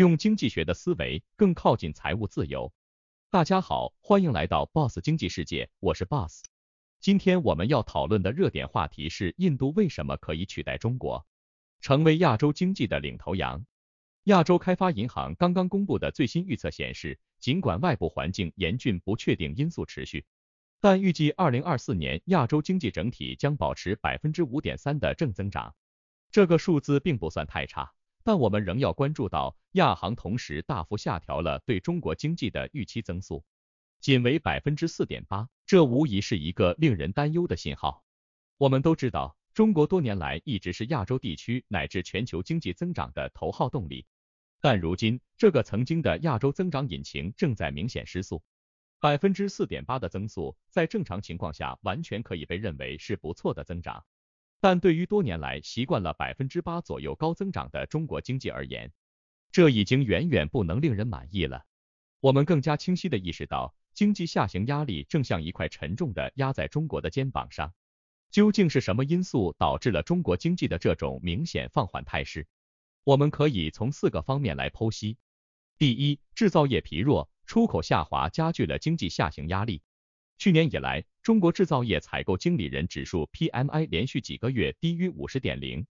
用经济学的思维，更靠近财务自由。大家好，欢迎来到 Boss 经济世界，我是 Boss。今天我们要讨论的热点话题是印度为什么可以取代中国，成为亚洲经济的领头羊。亚洲开发银行刚刚公布的最新预测显示，尽管外部环境严峻，不确定因素持续，但预计二零二四年亚洲经济整体将保持百分之五点三的正增长。这个数字并不算太差。但我们仍要关注到，亚行同时大幅下调了对中国经济的预期增速，仅为百分之四点八，这无疑是一个令人担忧的信号。我们都知道，中国多年来一直是亚洲地区乃至全球经济增长的头号动力，但如今这个曾经的亚洲增长引擎正在明显失速。百分之四点八的增速，在正常情况下完全可以被认为是不错的增长。但对于多年来习惯了百分之八左右高增长的中国经济而言，这已经远远不能令人满意了。我们更加清晰的意识到，经济下行压力正像一块沉重的压在中国的肩膀上。究竟是什么因素导致了中国经济的这种明显放缓态势？我们可以从四个方面来剖析。第一，制造业疲弱，出口下滑加剧了经济下行压力。去年以来，中国制造业采购经理人指数 （PMI） 连续几个月低于五十点零，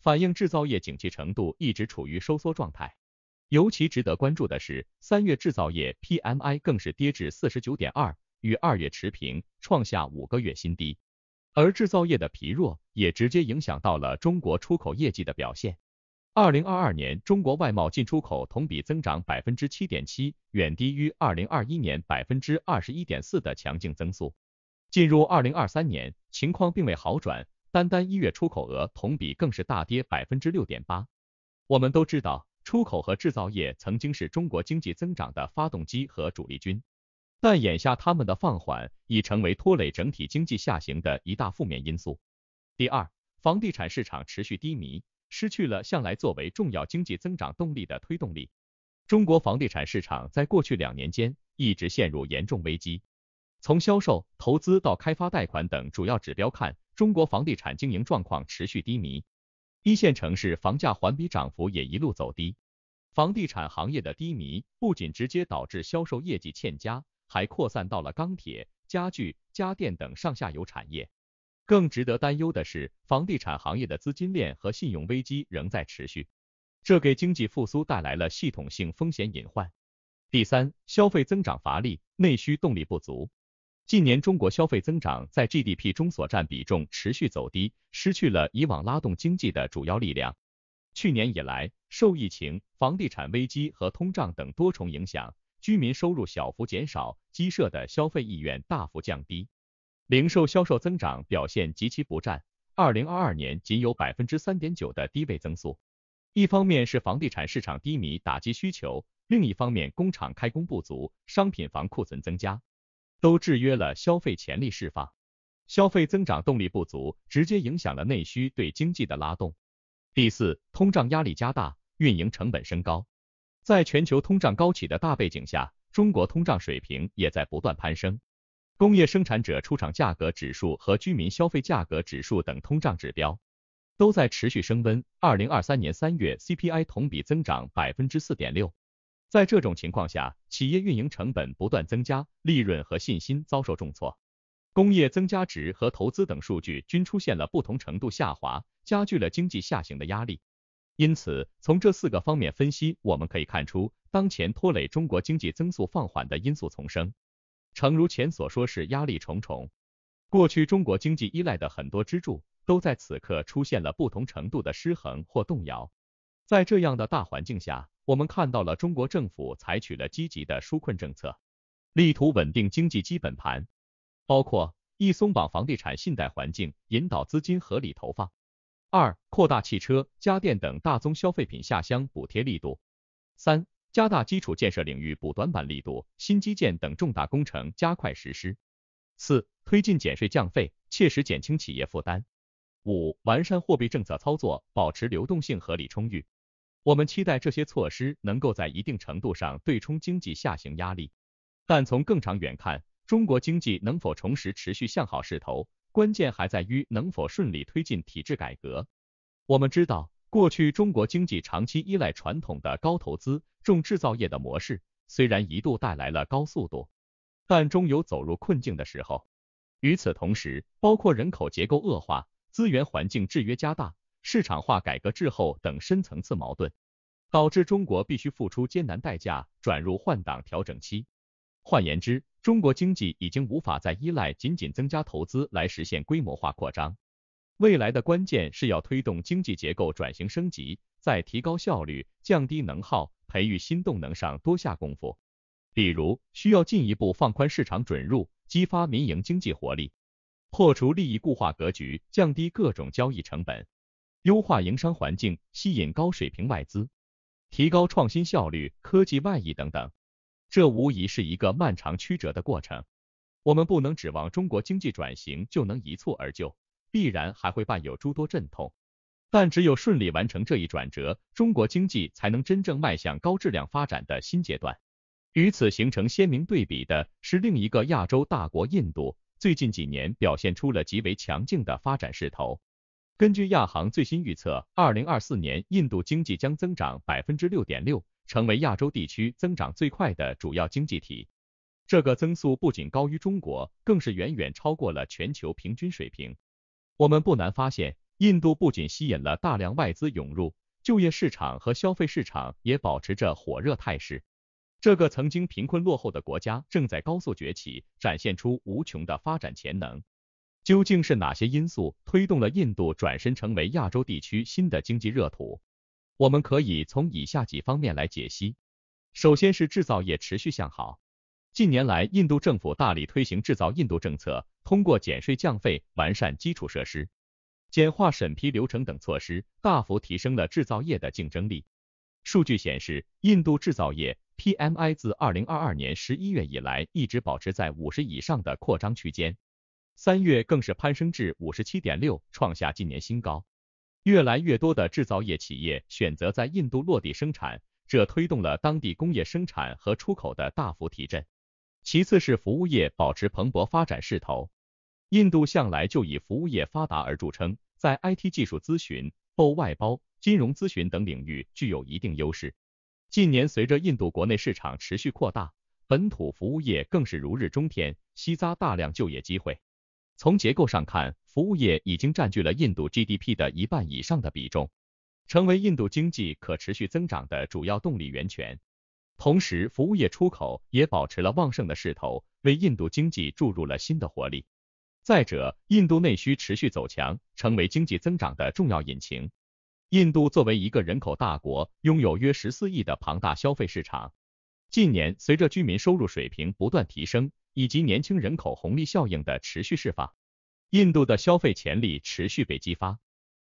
反映制造业景气程度一直处于收缩状态。尤其值得关注的是，三月制造业 PMI 更是跌至四十九点二，与二月持平，创下五个月新低。而制造业的疲弱也直接影响到了中国出口业绩的表现。二零二二年中国外贸进出口同比增长百分之七点七，远低于二零二一年百分之二十一点四的强劲增速。进入二零二三年，情况并未好转，单单一月出口额同比更是大跌百分之六点八。我们都知道，出口和制造业曾经是中国经济增长的发动机和主力军，但眼下他们的放缓已成为拖累整体经济下行的一大负面因素。第二，房地产市场持续低迷。失去了向来作为重要经济增长动力的推动力。中国房地产市场在过去两年间一直陷入严重危机。从销售、投资到开发贷款等主要指标看，中国房地产经营状况持续低迷。一线城市房价环比涨幅也一路走低。房地产行业的低迷不仅直接导致销售业绩欠佳，还扩散到了钢铁、家具、家电等上下游产业。更值得担忧的是，房地产行业的资金链和信用危机仍在持续，这给经济复苏带来了系统性风险隐患。第三，消费增长乏力，内需动力不足。近年中国消费增长在 GDP 中所占比重持续走低，失去了以往拉动经济的主要力量。去年以来，受疫情、房地产危机和通胀等多重影响，居民收入小幅减少，鸡舍的消费意愿大幅降低。零售销售增长表现极其不占，二零二二年仅有百分之三点九的低位增速。一方面是房地产市场低迷打击需求，另一方面工厂开工不足，商品房库存增加，都制约了消费潜力释放。消费增长动力不足，直接影响了内需对经济的拉动。第四，通胀压力加大，运营成本升高。在全球通胀高企的大背景下，中国通胀水平也在不断攀升。工业生产者出厂价格指数和居民消费价格指数等通胀指标都在持续升温。二零二三年三月，CPI 同比增长百分之四点六。在这种情况下，企业运营成本不断增加，利润和信心遭受重挫。工业增加值和投资等数据均出现了不同程度下滑，加剧了经济下行的压力。因此，从这四个方面分析，我们可以看出，当前拖累中国经济增速放缓的因素丛生。诚如前所说，是压力重重。过去中国经济依赖的很多支柱，都在此刻出现了不同程度的失衡或动摇。在这样的大环境下，我们看到了中国政府采取了积极的纾困政策，力图稳定经济基本盘，包括一松绑房地产信贷环境，引导资金合理投放；二扩大汽车、家电等大宗消费品下乡补贴力度；三。加大基础建设领域补短板力度，新基建等重大工程加快实施。四、推进减税降费，切实减轻企业负担。五、完善货币政策操作，保持流动性合理充裕。我们期待这些措施能够在一定程度上对冲经济下行压力。但从更长远看，中国经济能否重拾持续向好势头，关键还在于能否顺利推进体制改革。我们知道。过去中国经济长期依赖传统的高投资、重制造业的模式，虽然一度带来了高速度，但终有走入困境的时候。与此同时，包括人口结构恶化、资源环境制约加大、市场化改革滞后等深层次矛盾，导致中国必须付出艰难代价，转入换挡调整期。换言之，中国经济已经无法再依赖仅仅增加投资来实现规模化扩张。未来的关键是要推动经济结构转型升级，在提高效率、降低能耗、培育新动能上多下功夫。比如，需要进一步放宽市场准入，激发民营经济活力，破除利益固化格局，降低各种交易成本，优化营商环境，吸引高水平外资，提高创新效率、科技外溢等等。这无疑是一个漫长曲折的过程，我们不能指望中国经济转型就能一蹴而就。必然还会伴有诸多阵痛，但只有顺利完成这一转折，中国经济才能真正迈向高质量发展的新阶段。与此形成鲜明对比的是，另一个亚洲大国印度，最近几年表现出了极为强劲的发展势头。根据亚航最新预测，二零二四年印度经济将增长百分之六点六，成为亚洲地区增长最快的主要经济体。这个增速不仅高于中国，更是远远超过了全球平均水平。我们不难发现，印度不仅吸引了大量外资涌入，就业市场和消费市场也保持着火热态势。这个曾经贫困落后的国家正在高速崛起，展现出无穷的发展潜能。究竟是哪些因素推动了印度转身成为亚洲地区新的经济热土？我们可以从以下几方面来解析。首先是制造业持续向好，近年来，印度政府大力推行“制造印度”政策。通过减税降费、完善基础设施、简化审批流程等措施，大幅提升了制造业的竞争力。数据显示，印度制造业 PMI 自二零二二年十一月以来一直保持在五十以上的扩张区间，三月更是攀升至五十七点六，创下近年新高。越来越多的制造业企业选择在印度落地生产，这推动了当地工业生产和出口的大幅提振。其次是服务业保持蓬勃发展势头。印度向来就以服务业发达而著称，在 IT 技术咨询、O 外包、金融咨询等领域具有一定优势。近年，随着印度国内市场持续扩大，本土服务业更是如日中天，吸扎大量就业机会。从结构上看，服务业已经占据了印度 GDP 的一半以上的比重，成为印度经济可持续增长的主要动力源泉。同时，服务业出口也保持了旺盛的势头，为印度经济注入了新的活力。再者，印度内需持续走强，成为经济增长的重要引擎。印度作为一个人口大国，拥有约十四亿的庞大消费市场。近年，随着居民收入水平不断提升，以及年轻人口红利效应的持续释放，印度的消费潜力持续被激发。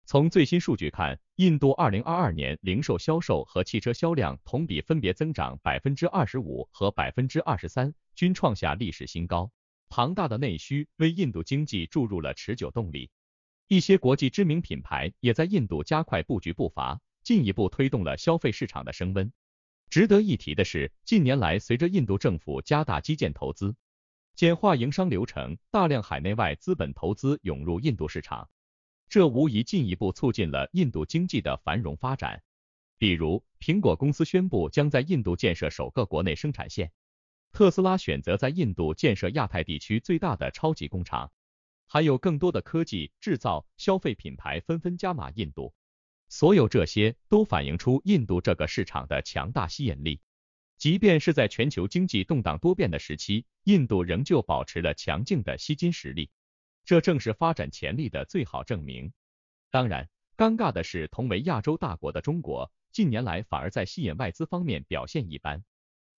从最新数据看，印度二零二二年零售销售和汽车销量同比分别增长百分之二十五和百分之二十三，均创下历史新高。庞大的内需为印度经济注入了持久动力，一些国际知名品牌也在印度加快布局步伐，进一步推动了消费市场的升温。值得一提的是，近年来随着印度政府加大基建投资、简化营商流程，大量海内外资本投资涌入印度市场，这无疑进一步促进了印度经济的繁荣发展。比如，苹果公司宣布将在印度建设首个国内生产线。特斯拉选择在印度建设亚太地区最大的超级工厂，还有更多的科技制造、消费品牌纷纷加码印度。所有这些都反映出印度这个市场的强大吸引力。即便是在全球经济动荡多变的时期，印度仍旧保持了强劲的吸金实力，这正是发展潜力的最好证明。当然，尴尬的是，同为亚洲大国的中国，近年来反而在吸引外资方面表现一般。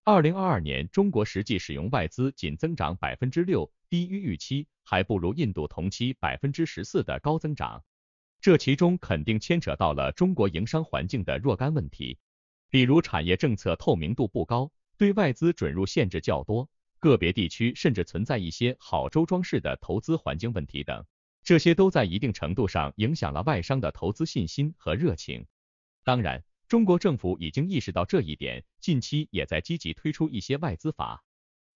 二零二二年中国实际使用外资仅增长百分之六，低于预期，还不如印度同期百分之十四的高增长。这其中肯定牵扯到了中国营商环境的若干问题，比如产业政策透明度不高，对外资准入限制较多，个别地区甚至存在一些好周装饰的投资环境问题等，这些都在一定程度上影响了外商的投资信心和热情。当然，中国政府已经意识到这一点，近期也在积极推出一些外资法、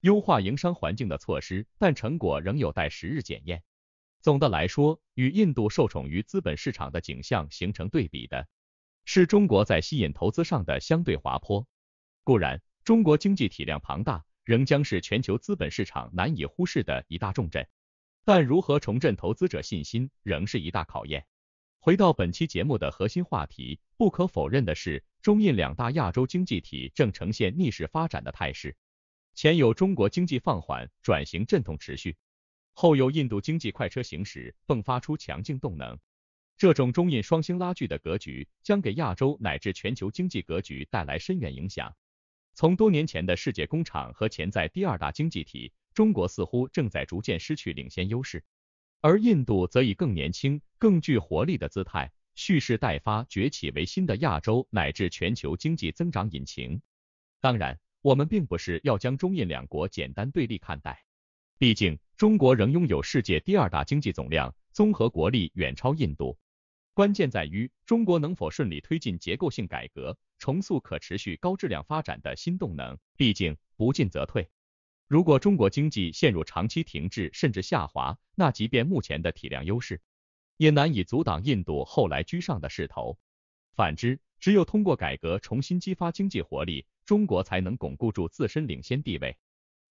优化营商环境的措施，但成果仍有待时日检验。总的来说，与印度受宠于资本市场的景象形成对比的，是中国在吸引投资上的相对滑坡。固然，中国经济体量庞大，仍将是全球资本市场难以忽视的一大重镇，但如何重振投资者信心，仍是一大考验。回到本期节目的核心话题，不可否认的是，中印两大亚洲经济体正呈现逆势发展的态势。前有中国经济放缓、转型阵痛持续，后有印度经济快车行驶，迸发出强劲动能。这种中印双星拉锯的格局，将给亚洲乃至全球经济格局带来深远影响。从多年前的世界工厂和潜在第二大经济体，中国似乎正在逐渐失去领先优势。而印度则以更年轻、更具活力的姿态蓄势待发，崛起为新的亚洲乃至全球经济增长引擎。当然，我们并不是要将中印两国简单对立看待，毕竟中国仍拥有世界第二大经济总量，综合国力远超印度。关键在于中国能否顺利推进结构性改革，重塑可持续高质量发展的新动能。毕竟，不进则退。如果中国经济陷入长期停滞甚至下滑，那即便目前的体量优势，也难以阻挡印度后来居上的势头。反之，只有通过改革重新激发经济活力，中国才能巩固住自身领先地位。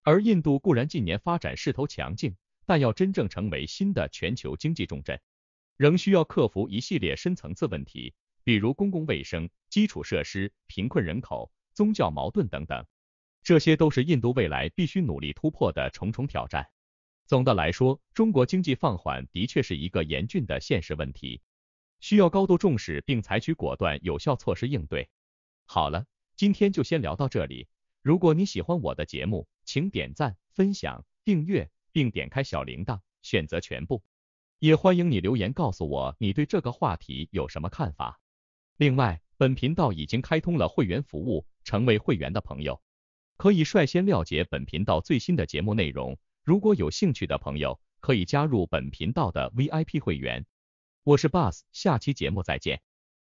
而印度固然近年发展势头强劲，但要真正成为新的全球经济重镇，仍需要克服一系列深层次问题，比如公共卫生、基础设施、贫困人口、宗教矛盾等等。这些都是印度未来必须努力突破的重重挑战。总的来说，中国经济放缓的确是一个严峻的现实问题，需要高度重视并采取果断有效措施应对。好了，今天就先聊到这里。如果你喜欢我的节目，请点赞、分享、订阅，并点开小铃铛，选择全部。也欢迎你留言告诉我你对这个话题有什么看法。另外，本频道已经开通了会员服务，成为会员的朋友。可以率先了解本频道最新的节目内容。如果有兴趣的朋友，可以加入本频道的 VIP 会员。我是 Bus，下期节目再见。